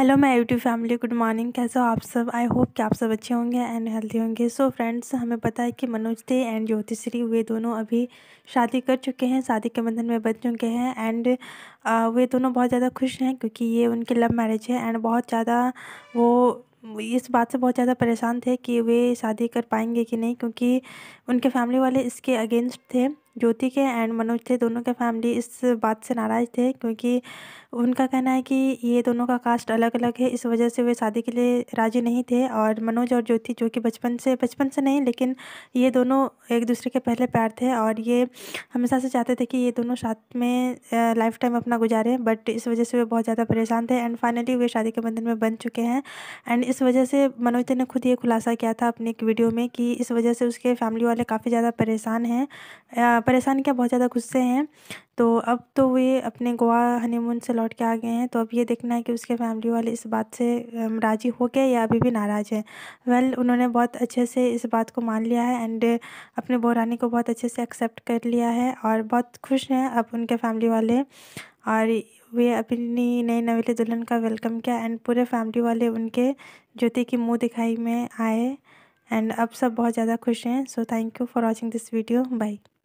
hello मैं YouTube family good morning कैसे हो आप सब आई होप कि आप सब अच्छे होंगे एंड हेल्थी होंगे सो so फ्रेंड्स हमें पता है कि मनोज दे एंड ज्योतिश्री वे दोनों अभी शादी कर चुके हैं शादी के बंधन में बच चुके हैं एंड वे दोनों बहुत ज़्यादा खुश हैं क्योंकि ये उनकी लव मैरिज है एंड बहुत ज़्यादा वो इस बात से बहुत ज़्यादा परेशान थे कि वे शादी कर पाएंगे कि नहीं क्योंकि उनके फैमिली वाले इसके अगेंस्ट थे ज्योति के एंड मनोज थे दोनों के फैमिली इस बात से नाराज़ थे क्योंकि उनका कहना है कि ये दोनों का कास्ट अलग अलग है इस वजह से वे शादी के लिए राज़ी नहीं थे और मनोज और ज्योति जो कि बचपन से बचपन से नहीं लेकिन ये दोनों एक दूसरे के पहले प्यार थे और ये हमेशा से चाहते थे कि ये दोनों साथ में लाइफ टाइम अपना गुजारें बट इस वजह से वे बहुत ज़्यादा परेशान थे एंड फाइनली वे शादी के बंधन में बन चुके हैं एंड इस वजह से मनोज ने खुद ये खुलासा किया था अपने एक वीडियो में कि इस वजह से उसके फैमिली वाले काफ़ी ज़्यादा परेशान हैं परेशान क्या बहुत ज़्यादा गुस्से हैं तो अब तो वे अपने गोवा हनीमून से लौट के आ गए हैं तो अब ये देखना है कि उसके फैमिली वाले इस बात से राज़ी हो गए या अभी भी नाराज़ हैं वेल well, उन्होंने बहुत अच्छे से इस बात को मान लिया है एंड अपने बोरानी को बहुत अच्छे से एक्सेप्ट कर लिया है और बहुत खुश हैं अब उनके फैमिली वाले और वे अपनी नई नवेली दुल्हन का वेलकम किया एंड पूरे फैमिली वाले उनके ज्योति की मुँह दिखाई में आए एंड अब सब बहुत ज़्यादा खुश हैं so thank you for watching this video by